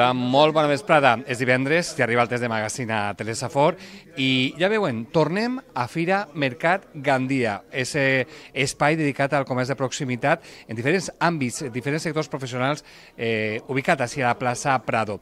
Hola, molt bona vesprada. És divendres, que arriba el test de magazina a Telesafor i ja veuen, tornem a Fira Mercat Gandia, és espai dedicat al comerç de proximitat en diferents àmbits, en diferents sectors professionals eh, ubicat així a la plaça Prado.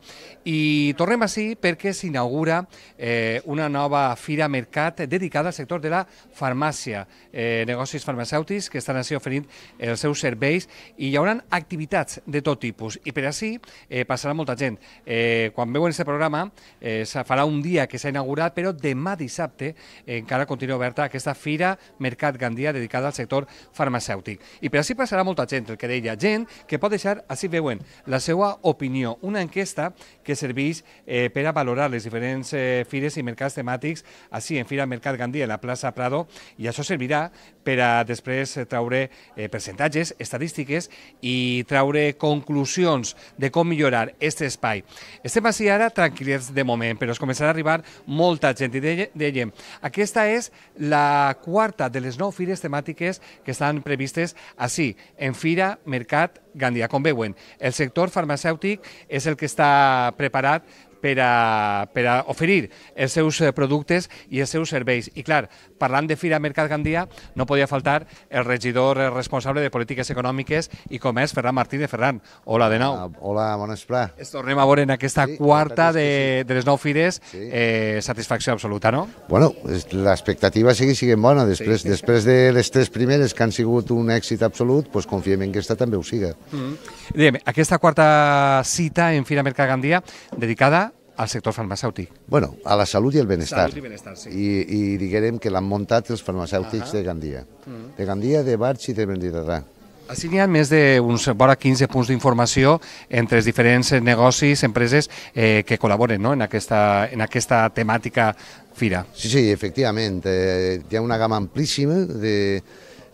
I tornem així perquè s'inaugura eh, una nova Fira Mercat dedicada al sector de la farmàcia, eh, negocis farmacèutics que estan així oferint els seus serveis i hi haurà activitats de tot tipus i per així eh, passarà molta gent gent, eh, quan veuen aquest programa, eh, se farà un dia que s'ha inaugurat, però demà dissabte eh, encara continua oberta aquesta fira Mercat Gandia dedicada al sector farmacèutic. I per així passarà molta gent, el que deia, gent que pot deixar, així veuen, la seva opinió, una enquesta que serveix eh, per a valorar les diferents eh, fires i mercats temàtics, així en Fira Mercat Gandia, en la plaça Prado, i això servirà per a després eh, traure eh, percentatges, estadístiques i traure conclusions de com millorar aquestes espai. Estem així ara tranquil·lets de moment, però es començarà a arribar molta gent. I dèiem, aquesta és la quarta de les nou fires temàtiques que estan previstes així, en Fira, Mercat, Gandia. Com veuen, el sector farmacèutic és el que està preparat per a, per a oferir els seus eh, productes i els seus serveis. I clar, parlant de Fira Mercat Gandia, no podia faltar el regidor eh, responsable de Polítiques Econòmiques i Comerç, Ferran Martínez. Ferran, hola de nou. Ah, hola, hola bon esplà. Ens tornem a veure en aquesta sí, quarta de, sí. de les nou fires. Sí. Eh, satisfacció absoluta, no? Bueno, l'expectativa sigui siguent bona. Després, sí. després de les tres primeres que han sigut un èxit absolut, doncs confiem en que aquesta també ho siga. Mm -hmm. Dèiem, aquesta quarta cita en Fira Mercat Gandia dedicada al sector farmacèutic? Bueno, a la salut i el benestar. Salut i benestar, sí. I, i diguem que l'han muntat els farmacèutics uh -huh. de Gandia. Uh mm. -huh. De Gandia, de Barx i de Benditarà. Així n'hi ha més d'uns vora 15 punts d'informació entre els diferents negocis, empreses eh, que col·laboren no? en, aquesta, en aquesta temàtica fira. Sí, sí, efectivament. Eh, hi ha una gamma amplíssima de,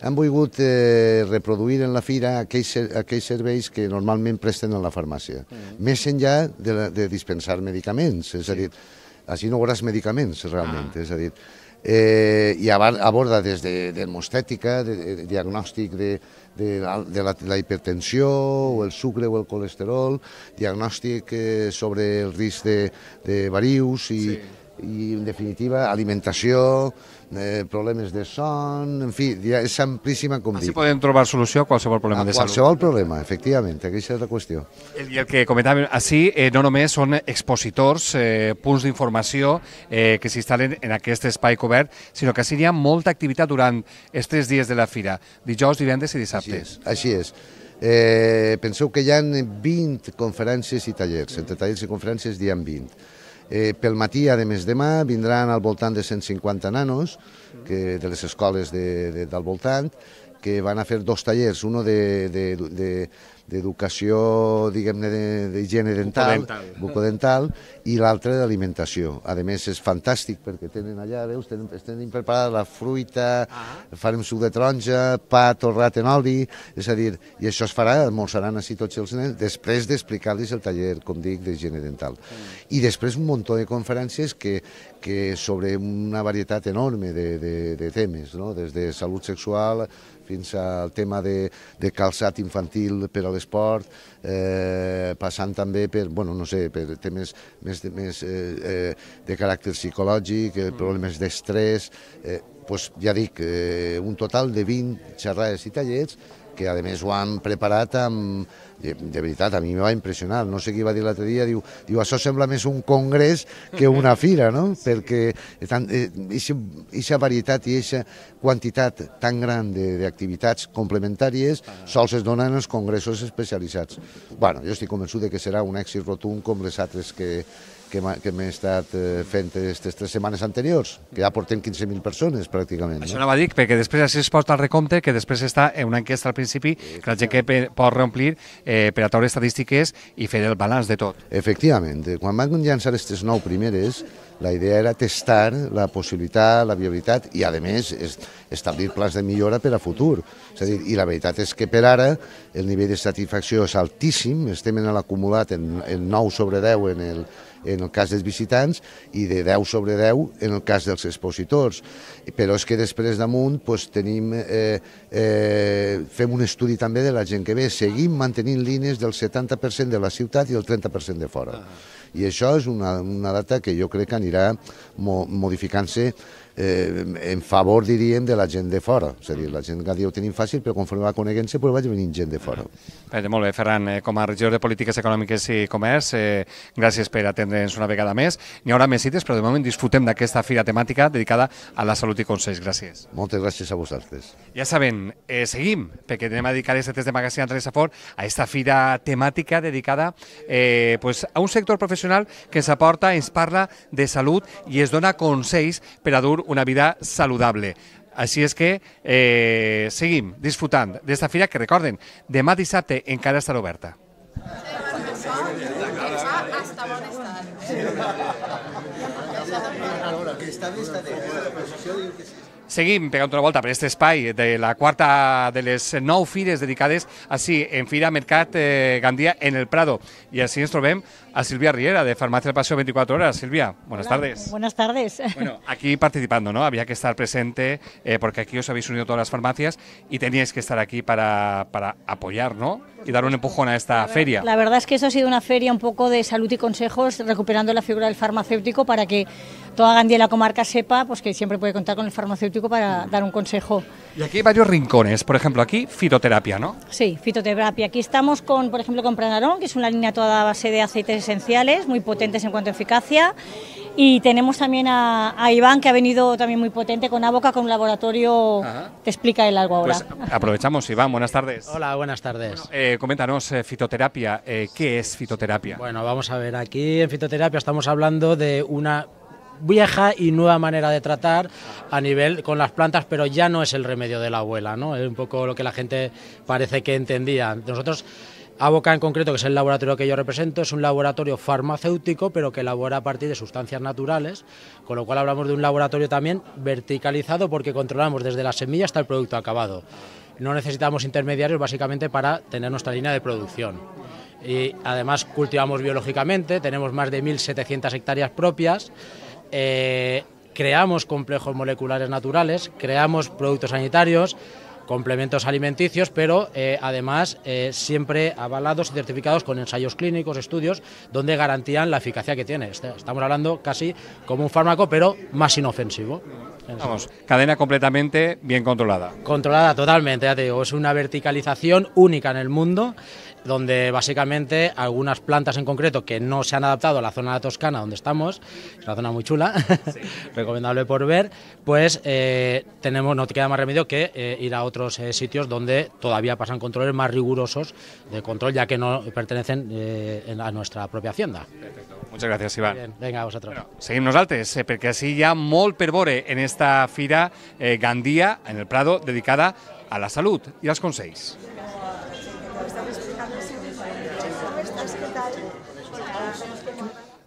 han volgut eh, reproduir en la fira aquells, aquells serveis que normalment presten a la farmàcia, mm -hmm. més enllà de, la, de dispensar medicaments, és sí. a dir, així no veuràs medicaments realment, ah. és a dir, eh, i aborda des de dermostètica, de, de, de diagnòstic de, de, la, de la, de la hipertensió o el sucre o el colesterol, diagnòstic eh, sobre el risc de, de varius i, sí. i en definitiva alimentació, eh, problemes de son, en fi, ja és amplíssima com Així dic. podem trobar solució a qualsevol problema a de salut. qualsevol problema, efectivament, aquesta és la qüestió. I el que comentàvem així eh, no només són expositors, eh, punts d'informació eh, que s'instal·len en aquest espai cobert, sinó que així hi ha molta activitat durant els tres dies de la fira, dijous, divendres i dissabtes. Així és. Així és. Eh, penseu que hi ha 20 conferències i tallers, entre tallers i conferències hi ha 20 Eh, pel matí, a més demà, vindran al voltant de 150 nanos que, de les escoles de, de, del voltant que van a fer dos tallers, uno de, de, de, de educació, diguem-ne, d'higiene de, dental, bucodental, i l'altre d'alimentació. A més, és fantàstic perquè tenen allà, veus, tenen, tenen preparada la fruita, ah. farem suc de taronja, pa torrat en oli, és a dir, i això es farà, almorçaran així tots els nens, després d'explicar-los el taller, com dic, d'higiene dental. Mm. I després un munt de conferències que, que sobre una varietat enorme de, de, de temes, no? des de salut sexual, fins al tema de, de calçat infantil per a l'esport, eh, passant també per, bueno, no sé, per temes més, de, més eh, eh de caràcter psicològic, eh, mm. problemes d'estrès, eh, pues, ja dic, eh, un total de 20 xerrades i tallets que a més ho han preparat amb... De veritat, a mi em va impressionar, no sé qui va dir l'altre dia, diu, diu, això sembla més un congrés que una fira, no? Sí. Perquè aquesta eh, varietat i aquesta quantitat tan gran d'activitats complementàries ah. sols es donen en els congressos especialitzats. bueno, jo estic convençut de que serà un èxit rotund com les altres que, que, que m'he estat eh, fent aquestes tres setmanes anteriors, que ja portem 15.000 persones pràcticament. Això no va dir, perquè després així es porta al recompte, que després està en una enquesta al principi, que la gent que pot reomplir eh, per a treure estadístiques i fer el balanç de tot. Efectivament, quan van llançar aquestes nou primeres, la idea era testar la possibilitat, la viabilitat i, a més, establir plans de millora per a futur. És a dir, i la veritat és que per ara el nivell de satisfacció és altíssim, estem en l'acumulat en, en 9 sobre 10 en el, en el cas dels visitants i de 10 sobre 10 en el cas dels expositors. Però és que després damunt doncs, tenim, eh, eh, fem un estudi també de la gent que ve, seguim mantenint línies del 70% de la ciutat i el 30% de fora. Ah. I això és una, una data que jo crec que anirà mo modificant-se eh, en favor, diríem, de la gent de fora. És a dir, la gent que diu ho tenim fàcil, però conforme va coneguent-se, pues, vaig venint gent de fora. Eh, Molt bé, Ferran, eh, com a regidor de Polítiques Econòmiques i Comerç, eh, gràcies per atendre'ns una vegada més. N'hi haurà més cites, però de moment disfrutem d'aquesta fira temàtica dedicada a la salut i consells. Gràcies. Moltes gràcies a vosaltres. Ja saben, eh, seguim, perquè anem a dedicar aquest test de a Teresa Fort a esta fira temàtica dedicada eh, pues, a un sector professional que ens aporta, ens parla de salut i es dona consells per a dur una vida saludable. Així és que eh, seguim disfrutant d'esta fira que, recorden, demà dissabte encara estarà oberta. Hasta vista de... Seguim pegando una vuelta, per este espai de la cuarta de les nou fires dedicades así en Fira Mercat eh, Gandía en el Prado. Y así ens trobem a Silvia Riera de Farmacia del Paseo 24 Horas. Silvia, buenas tardes. Buenas tardes. Bueno, aquí participando, ¿no? Había que estar presente eh, porque aquí os habéis unido todas las farmacias y teníais que estar aquí para, para apoyar, ¿no? Y dar un empujón a esta feria. La verdad es que eso ha sido una feria un poco de salud y consejos, recuperando la figura del farmacéutico para que toda Gandía y la comarca sepa pues que siempre puede contar con el farmacéutico para dar un consejo. Y aquí hay varios rincones, por ejemplo, aquí fitoterapia, ¿no? Sí, fitoterapia. Aquí estamos con, por ejemplo, con Pranarón, que es una línea toda a base de aceites esenciales, muy potentes en cuanto a eficacia. Y tenemos también a, Iván, que ha venido también muy potente con Aboca, con un laboratorio. Te explica el algo ahora. Pues aprovechamos, Iván, buenas tardes. Hola, buenas tardes. Eh, coméntanos, eh, fitoterapia, eh, ¿qué es fitoterapia? Bueno, vamos a ver, aquí en fitoterapia estamos hablando de una vieja y nueva manera de tratar a nivel con las plantas, pero ya no es el remedio de la abuela, ¿no? Es un poco lo que la gente parece que entendía. Nosotros Aboca en concreto, que es el laboratorio que yo represento, es un laboratorio farmacéutico, pero que elabora a partir de sustancias naturales, con lo cual hablamos de un laboratorio también verticalizado porque controlamos desde la semilla hasta el producto acabado. No necesitamos intermediarios básicamente para tener nuestra línea de producción. Y además cultivamos biológicamente, tenemos más de 1.700 hectáreas propias eh, creamos complejos moleculares naturales, creamos productos sanitarios, complementos alimenticios, pero eh, además eh, siempre avalados y certificados con ensayos clínicos, estudios, donde garantían la eficacia que tiene. Este, estamos hablando casi como un fármaco, pero más inofensivo. Vamos, cadena completamente bien controlada. Controlada totalmente, ya te digo, es una verticalización única en el mundo donde básicamente algunas plantas en concreto que no se han adaptado a la zona de Toscana donde estamos, es una zona muy chula, recomendable por ver, pues eh, tenemos, no te queda más remedio que eh, ir a otros eh, sitios donde todavía pasan controles más rigurosos de control, ya que no pertenecen a nuestra propia hacienda. Muchas gracias, Iván. venga, vosotros. seguimos altes, porque así ya mol pervore en esta fira Gandía, en el Prado, dedicada a la salud y las seis.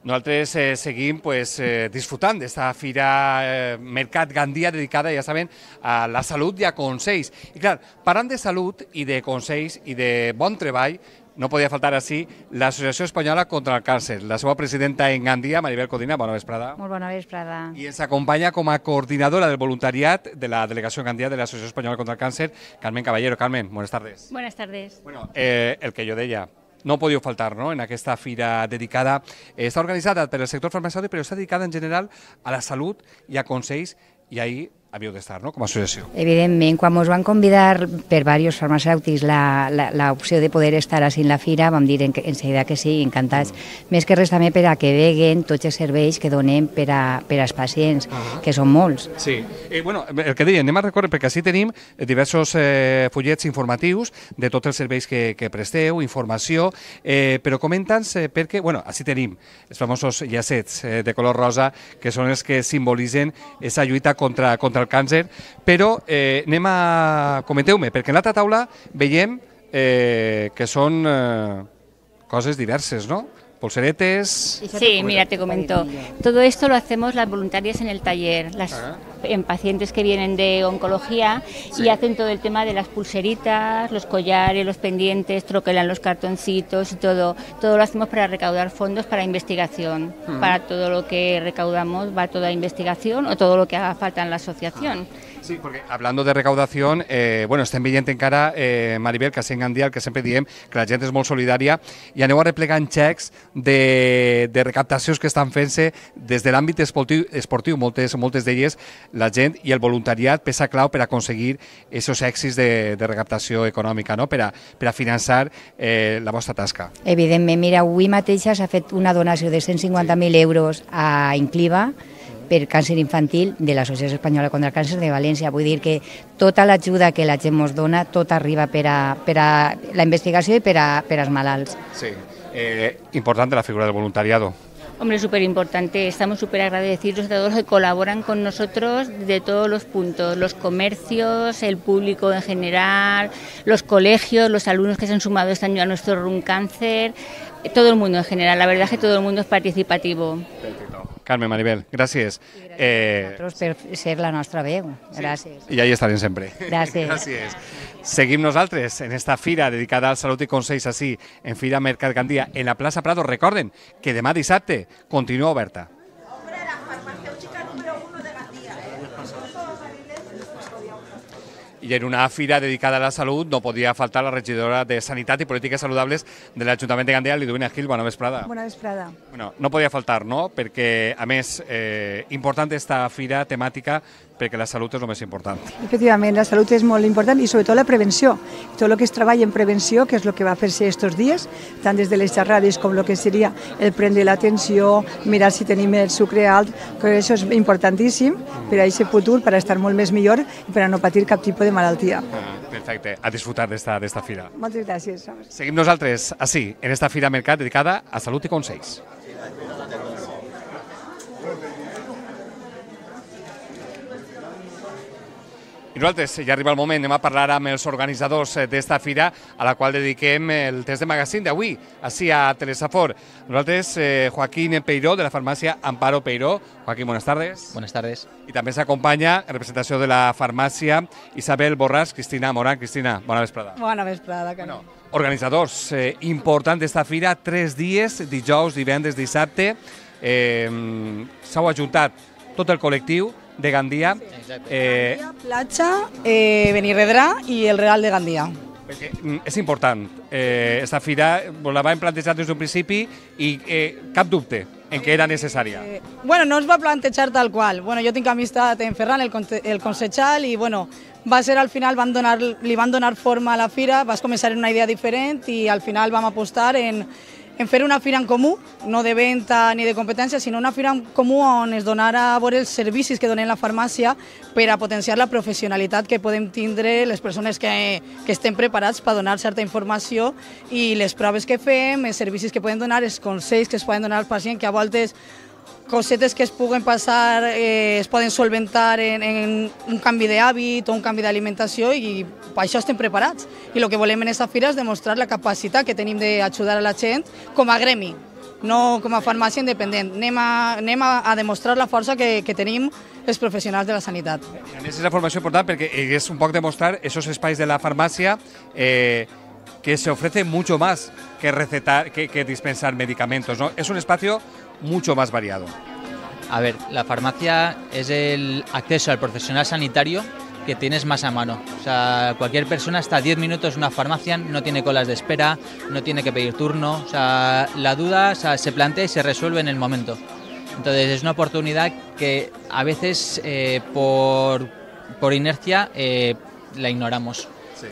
Nosaltres eh, seguim pues, eh, disfrutant d'esta fira eh, Mercat Gandia dedicada, ja saben, a la salut i a consells. I clar, parlant de salut i de consells i de bon treball, no podia faltar així l'Associació Espanyola contra el Càncer. La seva presidenta en Gandia, Maribel Codina, bona vesprada. Molt bona vesprada. I ens acompanya com a coordinadora del voluntariat de la delegació Gandia de l'Associació Espanyola contra el Càncer, Carmen Caballero. Carmen, bones tardes. Bones tardes. Bueno, eh, el que jo deia, no podíeu faltar no? en aquesta fira dedicada. Eh, està organitzada per el sector farmacèutic, però està dedicada en general a la salut i a consells, i ahir havíeu d'estar, no?, com a associació. Evidentment, quan ens van convidar per diversos farmacèutics l'opció de poder estar així en la fira, vam dir en, en seguida que sí, encantats. Mm. Més que res també per a que veguen tots els serveis que donem per, a, per als pacients, uh ah. -huh. que són molts. Sí. Eh, bueno, el que deia, anem a recórrer, perquè així tenim eh, diversos eh, fullets informatius de tots els serveis que, que presteu, informació, eh, però comenta'ns eh, perquè, bueno, així tenim els famosos llacets eh, de color rosa, que són els que simbolitzen aquesta lluita contra, contra contra el càncer, però eh, anem a... Comenteu-me, perquè en l'altra taula veiem eh, que són eh, coses diverses, no? pulseretes. Sí, mira, te comento. Todo esto lo hacemos las voluntarias en el taller, las ah. en pacientes que vienen de oncología y hacen todo el tema de las pulseritas, los collares, los pendientes, troquelan los cartoncitos y todo. Todo lo hacemos para recaudar fondos para investigación. Hmm. Para todo lo que recaudamos va toda investigación o todo lo que haga falta en la asociación. Sí, porque hablando de recaudación, eh, bueno, estem veient encara, eh, Maribel, que sent dia el que sempre diem, que la gent és molt solidària, i aneu arreplegant xecs de, de recaptacions que estan fent-se des de l'àmbit esportiu, esportiu moltes, moltes d'elles, la gent i el voluntariat pesa clau per aconseguir aquests èxits de, de recaptació econòmica, no? per, a, per a finançar eh, la vostra tasca. Evidentment, mira, avui mateixa s'ha fet una donació de 150.000 euros a Incliva, per cáncer infantil de la sociedad Española contra el Cáncer de Valencia puedo decir que toda la ayuda que la gent dona, toda arriba para la investigación y para a, Sí, eh, importante la figura del voluntariado. Hombre, súper importante. Estamos súper agradecidos a todos los que colaboran con nosotros de todos los puntos, los comercios, el público en general, los colegios, los alumnos que se han sumado este año a nuestro RUN Cáncer, todo el mundo en general. La verdad es que todo el mundo es participativo. Carme Maribel, gràcies. I gràcies eh... a per ser la nostra veu. Gràcies. Sí. I ahí estarem sempre. Gràcies. gràcies. Seguim nosaltres en esta fira dedicada al Salut i Consells així, en Fira Mercat Gandia, en la plaça Prado. Recorden que demà dissabte continua oberta. I en una fira dedicada a la salut no podia faltar la regidora de Sanitat i Polítiques Saludables de l'Ajuntament de Gandia, Liduina Gil. Bona vesprada. Bona vesprada. Bueno, no podia faltar, no? Perquè, a més, eh, important esta fira temàtica perquè la salut és el més important. Efectivament, la salut és molt important i sobretot la prevenció. Tot el que es treballa en prevenció, que és el que va fer-se aquests dies, tant des de les xerrades com el que seria el prendre l'atenció, mirar si tenim el sucre alt, que això és importantíssim per a aquest futur, per a estar molt més millor i per a no patir cap tipus de malaltia. Ah, perfecte, a disfrutar d'esta fira. Moltes gràcies. Seguim nosaltres, així, en esta fira mercat dedicada a salut i consells. I nosaltres ja arriba el moment, anem a parlar amb els organitzadors eh, d'esta fira a la qual dediquem el test de magazín d'avui, així a Telesafor. Nosaltres, eh, Joaquín Peiró, de la farmàcia Amparo Peiró. Joaquín, buenas tardes. Buenas tardes. I també s'acompanya, en representació de la farmàcia, Isabel Borràs, Cristina Morán. Cristina, bona vesprada. Bona vesprada, Carme. Bueno, organitzadors, eh, important d'esta fira, tres dies, dijous, divendres, dissabte. Eh, S'heu ajuntat tot el col·lectiu de Gandía. Eh, Platja, eh, Benirredrà i el Real de Gandia. Perquè mm, és important. Eh, esta fira vos la vam plantejar des d'un principi i eh, cap dubte en què era necessària. Eh, bueno, no es va plantejar tal qual. Bueno, jo tinc amistat en Ferran, el, el consejal, i bueno, va ser al final, van donar, li van donar forma a la fira, vas començar en una idea diferent i al final vam apostar en, en fer una fira en comú, no de venda ni de competència, sinó una fira en comú on es donarà a veure els servicis que donen la farmàcia per a potenciar la professionalitat que podem tindre les persones que, que estem preparats per donar certa informació i les proves que fem, els servicis que podem donar, els consells que es poden donar al pacient, que a voltes cosetes que es puguen passar eh, es poden solventar en, en un canvi d'hàbit o un canvi d'alimentació i per això estem preparats. I el que volem en aquesta fira és demostrar la capacitat que tenim d'ajudar a la gent com a gremi, no com a farmàcia independent. Anem a, anem a, a demostrar la força que, que tenim els professionals de la sanitat. A més, és una formació important perquè és un poc demostrar aquests espais de la farmàcia eh, que se ofrece mucho más que recetar, que, que dispensar medicamentos. ¿no? Es un espacio mucho más variado. A ver, la farmacia es el acceso al profesional sanitario que tienes más a mano. O sea, cualquier persona hasta 10 minutos en una farmacia no tiene colas de espera, no tiene que pedir turno. O sea, la duda se plantea y se resuelve en el momento. Entonces es una oportunidad que a veces eh, por, inercia eh, la ignoramos. Sí.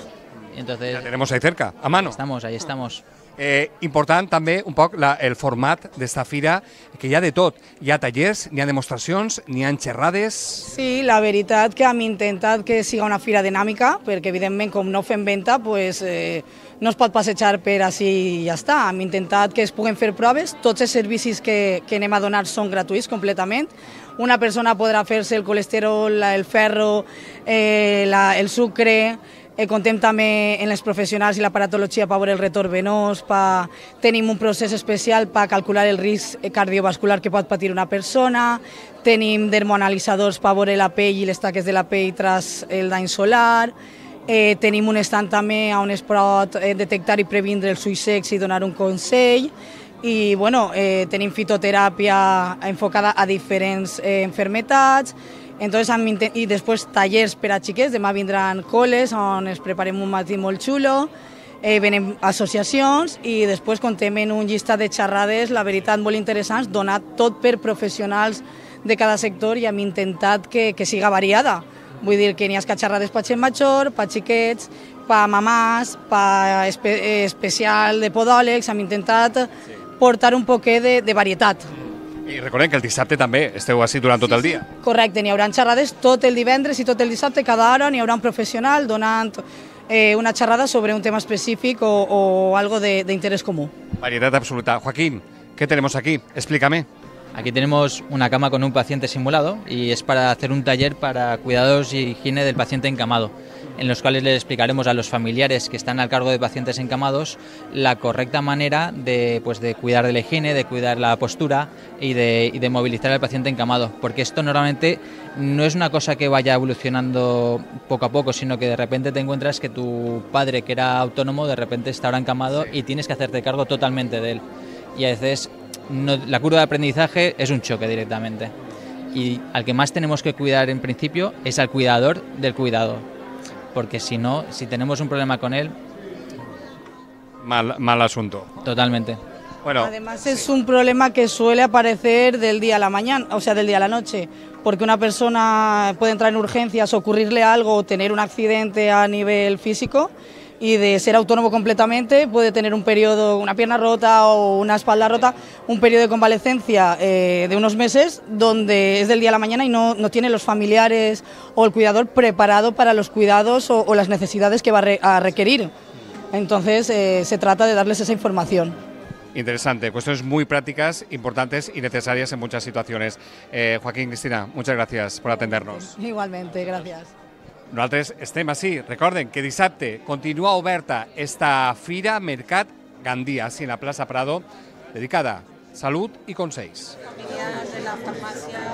Entonces, la tenemos ahí cerca, a mano. estamos, ahí estamos. Eh, important també un poc la, el format d'esta fira, que hi ha de tot. Hi ha tallers, n'hi ha demostracions, n'hi ha xerrades... Sí, la veritat que hem intentat que siga una fira dinàmica, perquè evidentment com no fem venda, pues, eh, no es pot passejar per així i ja està. Hem intentat que es puguen fer proves, tots els servicis que, que anem a donar són gratuïts completament, una persona podrà fer-se el colesterol, el ferro, eh, la, el sucre, Eh, contem també en les professionals i la paratologia per veure el retorn venós, pa... tenim un procés especial per calcular el risc eh, cardiovascular que pot patir una persona, tenim dermoanalitzadors per veure la pell i les taques de la pell tras el dany solar, eh, tenim un estant també on es pot eh, detectar i previndre el suïcex i donar un consell, i bueno, eh, tenim fitoteràpia enfocada a diferents eh, enfermetats, Entonces, y después tallers per a xiquets, demà vindran col·les on es preparem un matí molt xulo, eh, venen associacions i després contem en un llistat de xerrades, la veritat, molt interessants, donat tot per professionals de cada sector i hem intentat que, que siga variada. Vull dir que n'hi ha xerrades per gent major, per xiquets, per mamàs, per espe eh, especial de podòlegs, hem intentat portar un poquet de, de varietat. I recordem que el dissabte també esteu així durant tot sí, el dia. Sí, correcte, n'hi haurà xerrades tot el divendres i tot el dissabte, cada hora n'hi haurà un professional donant eh, una xerrada sobre un tema específic o, o algo d'interès comú. Varietat absoluta. Joaquín, què tenemos aquí? Explícame. Aquí tenemos una cama con un paciente simulado y es para hacer un taller para cuidados y higiene del paciente encamado, en los cuales le explicaremos a los familiares que están al cargo de pacientes encamados la correcta manera de, pues, de cuidar de la higiene, de cuidar la postura y de, y de movilizar al paciente encamado, porque esto normalmente no es una cosa que vaya evolucionando poco a poco, sino que de repente te encuentras que tu padre, que era autónomo, de repente está ahora encamado y tienes que hacerte cargo totalmente de él. Y a veces la curva de aprendizaje es un choque directamente. Y al que más tenemos que cuidar en principio es al cuidador del cuidado. Porque si no, si tenemos un problema con él... Mal, asunto. Totalmente. Bueno, Además es un problema que suele aparecer del día a la mañana, o sea, del día a la noche, porque una persona puede entrar en urgencias, ocurrirle algo o tener un accidente a nivel físico y de ser autónomo completamente puede tener un periodo, una pierna rota o una espalda rota, un periodo de convalecencia eh, de unos meses donde es del día a la mañana y no, no tiene los familiares o el cuidador preparado para los cuidados o, las necesidades que va a, requerir. Entonces eh, se trata de darles esa información. Interesante, cuestiones muy prácticas, importantes y necesarias en muchas situaciones. Eh, Joaquín, Cristina, muchas gracias por atendernos. Igualmente, gracias. Nosaltres estem així. Recorden que dissabte continua oberta esta fira Mercat Gandia, així en la plaça Prado, dedicada a salut i consells. Familiars de la farmàcia...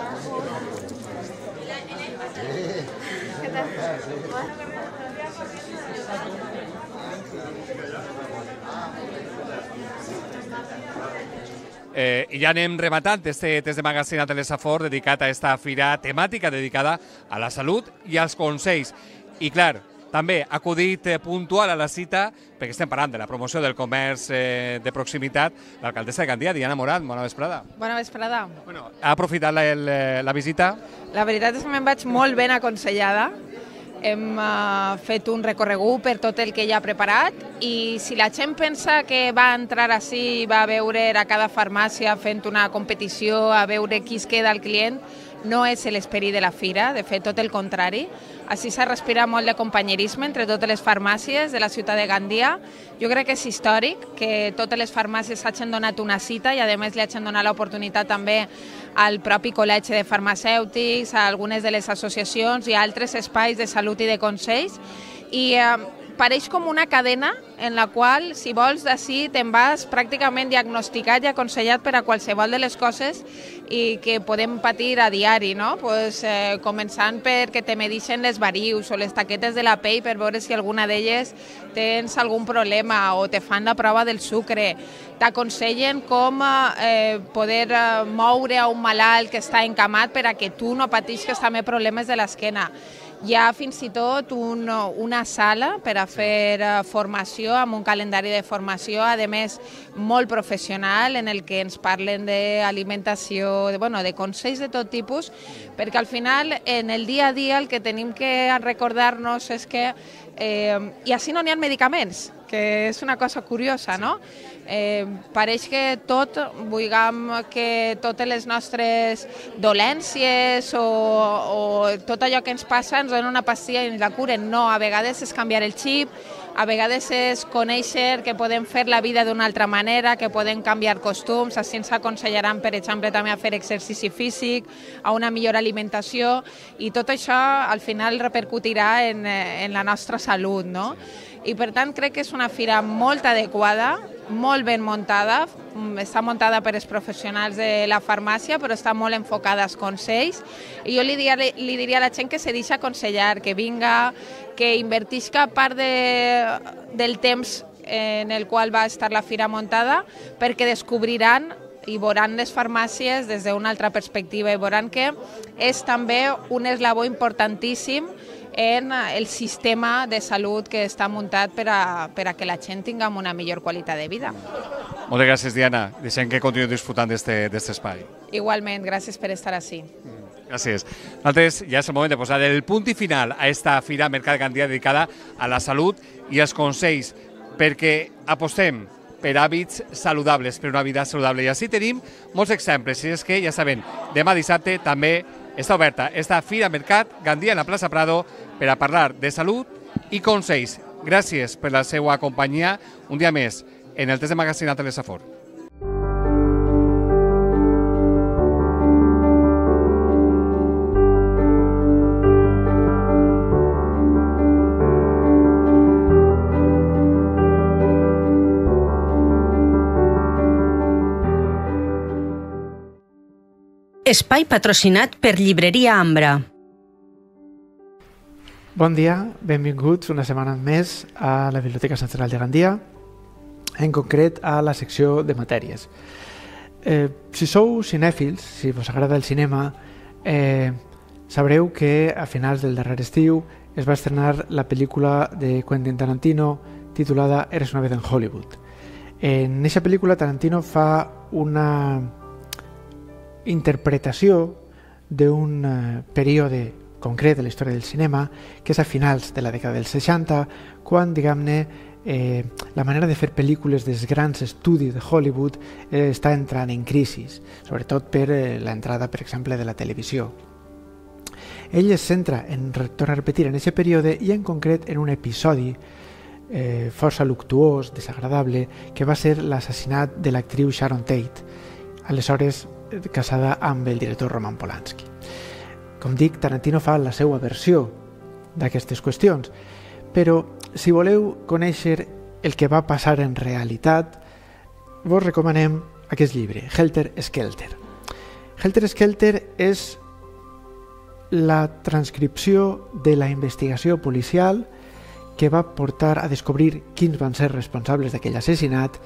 Eh, I ja anem rematant este test de magazine a Telesafor dedicat a esta fira temàtica dedicada a la salut i als consells. I clar, també acudit eh, puntual a la cita, perquè estem parlant de la promoció del comerç eh, de proximitat, l'alcaldessa de Gandia, Diana Morat, bona vesprada. Bona vesprada. Bueno, ha aprofitat la, la, eh, la visita? La veritat és que me'n vaig molt ben aconsellada, hem eh, fet un recorregut per tot el que ja ha preparat i si la gent pensa que va entrar així i va veure a cada farmàcia fent una competició a veure qui es queda el client, no és l'esperit de la fira, de fet tot el contrari. Així s'ha respirat molt de companyerisme entre totes les farmàcies de la ciutat de Gandia. Jo crec que és històric que totes les farmàcies s'hagin donat una cita i a més li hagin donat l'oportunitat també al propi col·legi de farmacèutics, a algunes de les associacions i a altres espais de salut i de consells. I eh, pareix com una cadena en la qual, si vols, d'ací te'n vas pràcticament diagnosticat i aconsellat per a qualsevol de les coses i que podem patir a diari, no? pues, eh, començant perquè te medixen les varius o les taquetes de la pell per veure si alguna d'elles tens algun problema o te fan la prova del sucre, t'aconsellen com eh, poder eh, moure a un malalt que està encamat per a que tu no pateixis també problemes de l'esquena. Hi ha fins i tot un, una sala per a fer eh, formació, amb un calendari de formació, a més molt professional, en el que ens parlen d'alimentació, de, bueno, de consells de tot tipus, perquè al final, en el dia a dia, el que tenim que recordar-nos és que... Eh, I així no n'hi ha medicaments, que és una cosa curiosa, no? Sí Eh, pareix que tot, vulguem que totes les nostres dolències o, o tot allò que ens passa ens donen una pastilla i ens la curen. No, a vegades és canviar el xip, a vegades és conèixer que podem fer la vida d'una altra manera, que podem canviar costums, així ens aconsellaran, per exemple, també a fer exercici físic, a una millor alimentació, i tot això al final repercutirà en, en la nostra salut, no? I per tant crec que és una fira molt adequada, molt ben muntada, mm, està muntada per els professionals de la farmàcia, però està molt enfocada als consells. I jo li diria, li diria a la gent que se deixa aconsellar, que vinga, que invertisca part de, del temps en el qual va estar la fira muntada, perquè descobriran i veuran les farmàcies des d'una altra perspectiva i veuran que és també un eslabó importantíssim en eh, el sistema de salut que està muntat per a, per a que la gent tinga una millor qualitat de vida. Moltes gràcies, Diana. Deixem que continuï disfrutant d'aquest espai. Igualment, gràcies per estar així. Mm, gràcies. Nosaltres ja és el moment de posar el punt i final a esta fira Mercat Gandia dedicada a la salut i als consells perquè apostem per hàbits saludables, per una vida saludable. I així tenim molts exemples. I és que, ja saben, demà dissabte també està oberta esta Fira Mercat Gandia en la plaça Prado per a parlar de salut i consells. Gràcies per la seva companyia un dia més en el test de magasinat de Telesafor. Espai patrocinat per Llibreria Ambra. Bon dia, benvinguts una setmana més a la Biblioteca Central de Gandia, en concret a la secció de matèries. Eh, si sou cinèfils, si vos agrada el cinema, eh, sabreu que a finals del darrer estiu es va estrenar la pel·lícula de Quentin Tarantino titulada Eres una vez en Hollywood. En aquesta pel·lícula Tarantino fa una interpretació d'un eh, període concret de la història del cinema, que és a finals de la dècada dels 60, quan, diguem-ne, eh, la manera de fer pel·lícules dels grans estudis de Hollywood eh, està entrant en crisi, sobretot per eh, l'entrada, per exemple, de la televisió. Ell es centra en tornar a repetir en aquest període i en concret en un episodi eh, força luctuós, desagradable, que va ser l'assassinat de l'actriu Sharon Tate. Aleshores, casada amb el director Roman Polanski. Com dic, Tarantino fa la seva versió d'aquestes qüestions, però si voleu conèixer el que va passar en realitat, vos recomanem aquest llibre, Helter Skelter. Helter Skelter és la transcripció de la investigació policial que va portar a descobrir quins van ser responsables d'aquell assassinat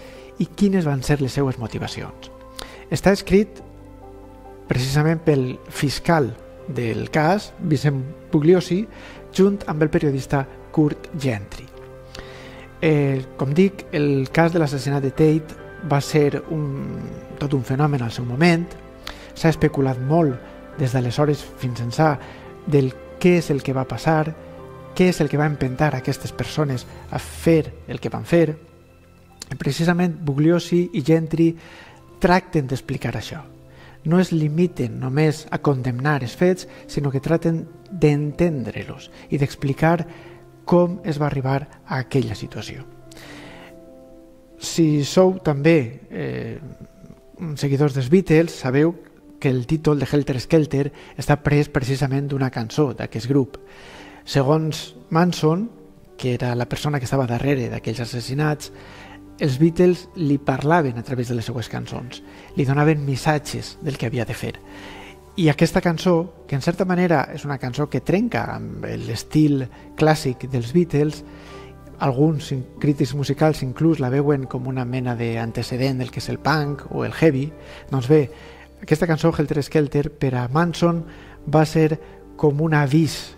i quines van ser les seues motivacions. Està escrit precisament pel fiscal del cas, Vicent Pugliosi, junt amb el periodista Kurt Gentry. Eh, com dic, el cas de l'assassinat de Tate va ser un, tot un fenomen al seu moment. S'ha especulat molt des d'aleshores fins ençà del què és el que va passar, què és el que va empentar aquestes persones a fer el que van fer. Precisament Bugliosi i Gentry tracten d'explicar això no es limiten només a condemnar els fets, sinó que traten d'entendre-los i d'explicar com es va arribar a aquella situació. Si sou també eh, seguidors dels Beatles, sabeu que el títol de Helter Skelter està pres precisament d'una cançó d'aquest grup. Segons Manson, que era la persona que estava darrere d'aquells assassinats, els Beatles li parlaven a través de les seues cançons, li donaven missatges del que havia de fer. I aquesta cançó, que en certa manera és una cançó que trenca amb l'estil clàssic dels Beatles, alguns crítics musicals inclús la veuen com una mena d'antecedent del que és el punk o el heavy, doncs bé, aquesta cançó Helter Skelter per a Manson va ser com un avís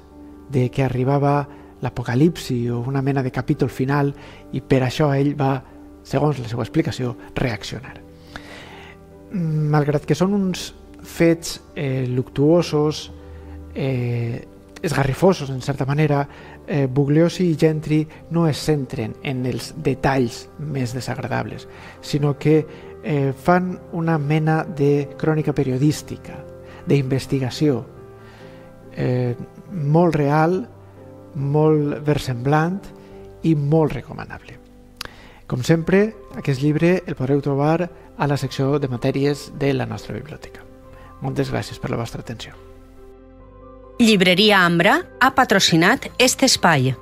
de que arribava l'apocalipsi o una mena de capítol final i per això ell va segons la seva explicació, reaccionar. Malgrat que són uns fets eh, luctuosos, eh, esgarrifosos en certa manera, eh, Bugliosi i Gentry no es centren en els detalls més desagradables, sinó que eh, fan una mena de crònica periodística, d'investigació, eh, molt real, molt versemblant i molt recomanable. Com sempre, aquest llibre el podreu trobar a la secció de matèries de la nostra biblioteca. Moltes gràcies per la vostra atenció. Llibreria Ambra ha patrocinat este espai.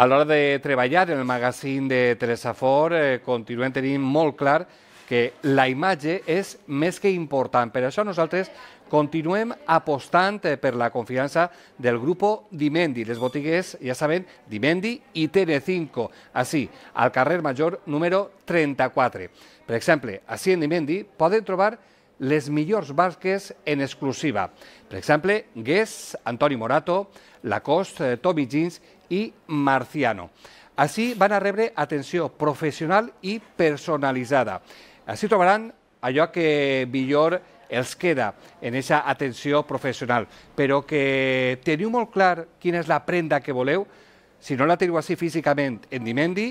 A l'hora de treballar en el magazín de Teresa Ford, eh, continuem tenint molt clar que la imatge és més que important. Per això nosaltres continuem apostant eh, per la confiança del grup Dimendi. Les botigues, ja saben, Dimendi i Tele5, així, al carrer Major número 34. Per exemple, així en Dimendi poden trobar les millors barques en exclusiva. Per exemple, Guess, Antoni Morato, Lacoste, eh, Tommy Jeans i Marciano. Així van a rebre atenció professional i personalitzada s'hi trobaran allò que millor els queda en aquesta atenció professional, però que teniu molt clar quina és la prenda que voleu, si no la teniu així físicament en Dimendi,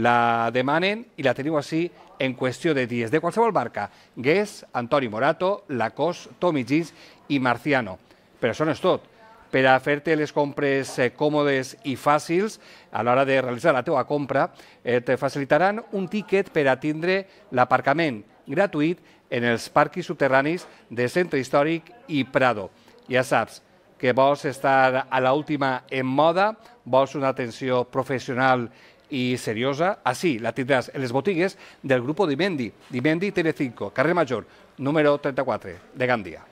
la demanen i la teniu així en qüestió de dies. De qualsevol marca, Guess, Antoni Morato, Lacoste, Tommy Jeans i Marciano. Però això no és tot per a fer-te les compres eh, còmodes i fàcils a l'hora de realitzar la teva compra, et eh, facilitaran un tiquet per a tindre l'aparcament gratuït en els parquis subterranis de Centre Històric i Prado. Ja saps que vols estar a l'última en moda, vols una atenció professional i seriosa, així la tindràs en les botigues del grup Dimendi, Dimendi Telecinco, carrer Major, número 34, de Gandia.